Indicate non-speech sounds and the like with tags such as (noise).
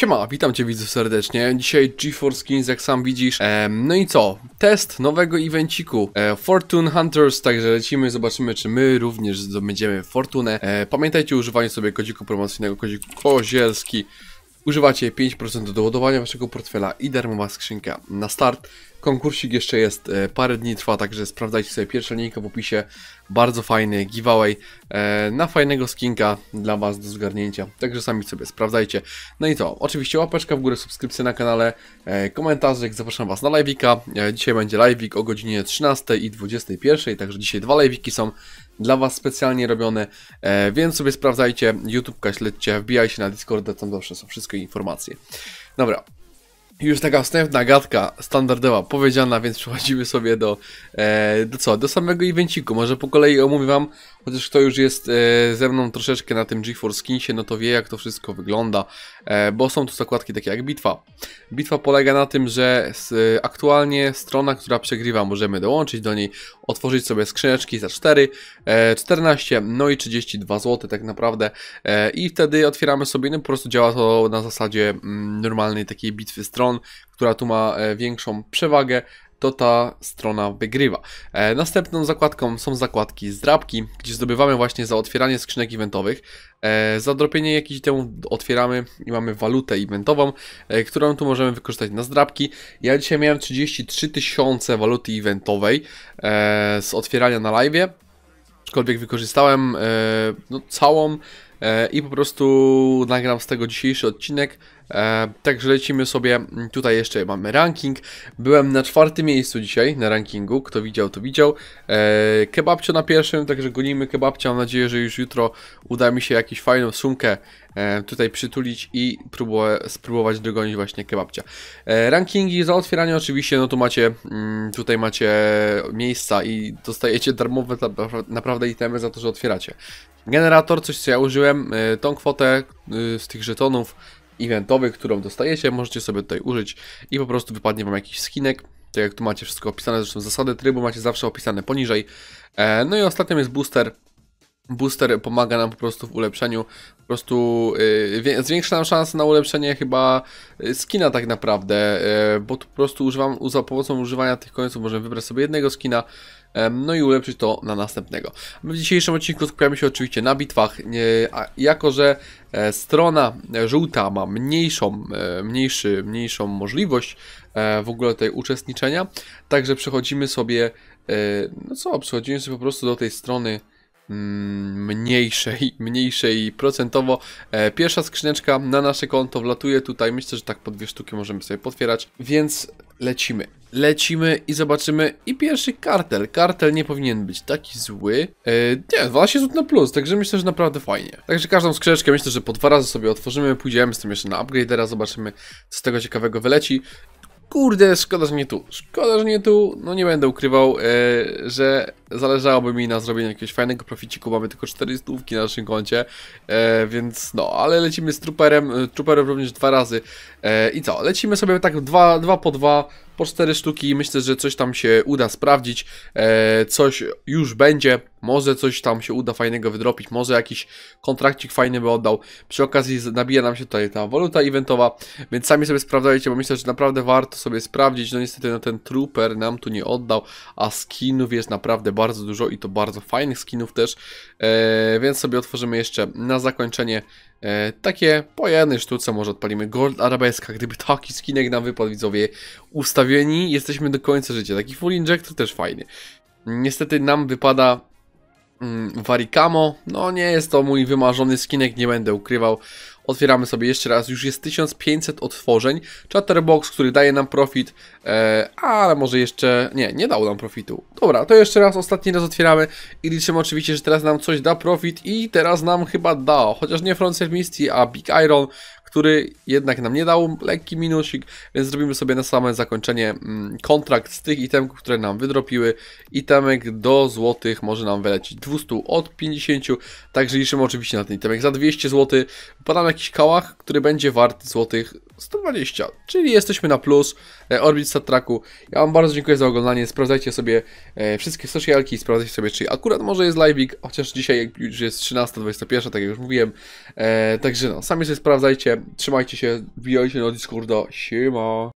Siema, witam Cię widzę serdecznie. Dzisiaj GeForce Skins, jak sam widzisz. no i co? Test nowego evenciku e, Fortune Hunters, także lecimy, zobaczymy, czy my również zdobędziemy fortunę. E, pamiętajcie o używaniu sobie kodziku promocyjnego, kodziku kozielski. Używacie 5% do doładowania Waszego portfela i darmowa skrzynka na start. Konkursik jeszcze jest, e, parę dni trwa, także sprawdzajcie sobie pierwsze linka w opisie. Bardzo fajny giveaway. E, na fajnego skinka dla Was do zgarnięcia. Także sami sobie sprawdzajcie. No i to, oczywiście łapeczka w górę, subskrypcja na kanale, e, komentarzyk, zapraszam Was na live'ika. E, dzisiaj będzie live'ik o godzinie 13 i 21, także dzisiaj dwa live'iki są dla Was specjalnie robione, więc sobie sprawdzajcie, YouTube'ka śledźcie, wbijajcie na Discord, tam zawsze są wszystkie informacje. Dobra, już taka wstępna gadka standardowa powiedziana, więc przechodzimy sobie do, e, do co, do samego evenciku. Może po kolei omówię wam, chociaż kto już jest e, ze mną troszeczkę na tym GeForce Kinsie, no to wie jak to wszystko wygląda, e, bo są tu zakładki takie jak bitwa. Bitwa polega na tym, że z, aktualnie strona, która przegrywa, możemy dołączyć do niej, otworzyć sobie skrzyneczki za 4, 14, e, no i 32 zł tak naprawdę e, i wtedy otwieramy sobie, no po prostu działa to na zasadzie mm, normalnej takiej bitwy stron, stron, która tu ma e, większą przewagę, to ta strona wygrywa. E, następną zakładką są zakładki z drabki, gdzie zdobywamy właśnie za otwieranie skrzynek eventowych. E, za dropienie jakiś temu otwieramy i mamy walutę eventową, e, którą tu możemy wykorzystać na zdrabki. Ja dzisiaj miałem 33 tysiące waluty eventowej e, z otwierania na live, aczkolwiek wykorzystałem e, no, całą E, i po prostu nagram z tego dzisiejszy odcinek. E, także lecimy sobie, tutaj jeszcze mamy ranking. Byłem na czwartym miejscu dzisiaj na rankingu, kto widział to widział. E, kebabcio na pierwszym, także gonimy kebabcia. Mam nadzieję, że już jutro uda mi się jakąś fajną sumkę E, tutaj przytulić i spróbować dogonić właśnie kebabcia. E, rankingi za otwieranie oczywiście, no tu macie, mm, tutaj macie miejsca i dostajecie darmowe naprawdę itemy za to, że otwieracie. Generator, coś co ja użyłem, e, tą kwotę z tych żetonów eventowych, którą dostajecie, możecie sobie tutaj użyć i po prostu wypadnie wam jakiś skinek, tak jak tu macie wszystko opisane, zresztą zasady trybu macie zawsze opisane poniżej. No i ostatnim jest booster, Booster pomaga nam po prostu w ulepszeniu, po prostu yy, zwiększa nam szansę na ulepszenie chyba y, skina tak naprawdę, yy, bo tu po prostu używam, za pomocą używania tych końców możemy wybrać sobie jednego skina, no i ulepszyć to na następnego. My w dzisiejszym odcinku skupiamy się oczywiście na bitwach, a jako że e, strona żółta ma mniejszą, e, mniejszy, mniejszą możliwość e, w ogóle tej uczestniczenia, także przechodzimy sobie, no co, przechodzimy sobie po prostu do tej strony Mm, mniejszej, (laughs) mniejszej procentowo. E, pierwsza skrzyneczka na nasze konto wlatuje tutaj. Myślę, że tak po dwie sztuki możemy sobie potwierać, więc lecimy. Lecimy i zobaczymy. I pierwszy kartel. Kartel nie powinien być taki zły. Eee, nie, 12 zł na plus, także myślę, że naprawdę fajnie. Także każdą skrzyneczkę myślę, że po dwa razy sobie otworzymy. Pójdziemy z tym jeszcze na upgrade, teraz zobaczymy, co z tego ciekawego wyleci. Kurde, szkoda, że nie tu. Szkoda, że nie tu. No nie będę ukrywał, yy, że zależałoby mi na zrobieniu jakiegoś fajnego proficiku. Mamy tylko 400 na naszym koncie, e, więc no, ale lecimy z truperem. E, truperem również dwa razy. I co? Lecimy sobie tak dwa, dwa po dwa po cztery sztuki i myślę, że coś tam się uda sprawdzić, e, coś już będzie, może coś tam się uda fajnego wydropić, może jakiś kontrakcik fajny by oddał. Przy okazji nabija nam się tutaj ta waluta eventowa, więc sami sobie sprawdzajcie, bo myślę, że naprawdę warto sobie sprawdzić. No niestety no, ten trooper nam tu nie oddał, a skinów jest naprawdę bardzo dużo i to bardzo fajnych skinów też, e, więc sobie otworzymy jeszcze na zakończenie E, takie po jednej sztuce może odpalimy Gold Arabeska, gdyby taki skinek nam wypadł widzowie ustawieni, jesteśmy do końca życia, taki full injector też fajny. Niestety nam wypada mm, Varicamo, no nie jest to mój wymarzony skinek, nie będę ukrywał, Otwieramy sobie jeszcze raz, już jest 1500 otworzeń. Chatterbox, który daje nam profit, e, ale może jeszcze... Nie, nie dał nam profitu. Dobra, to jeszcze raz, ostatni raz otwieramy i liczymy oczywiście, że teraz nam coś da profit i teraz nam chyba da, chociaż nie Frontier Misty, a Big Iron, który jednak nam nie dał lekki minusik, więc zrobimy sobie na same zakończenie mm, kontrakt z tych itemków, które nam wydropiły. Itemek do złotych może nam wylecieć 200 od 50, także liczymy oczywiście na ten itemek za 200 zł. Podam jakiś kałach, który będzie wart złotych 120, czyli jesteśmy na plus e, Orbit Star Tracku. Ja Wam bardzo dziękuję za oglądanie, sprawdzajcie sobie e, wszystkie socialki, sprawdzajcie sobie, czy akurat może jest live'ik, chociaż dzisiaj już jest 13.21, tak jak już mówiłem, e, także no, sami sobie sprawdzajcie, trzymajcie się, wbijajcie na Discorda, siema!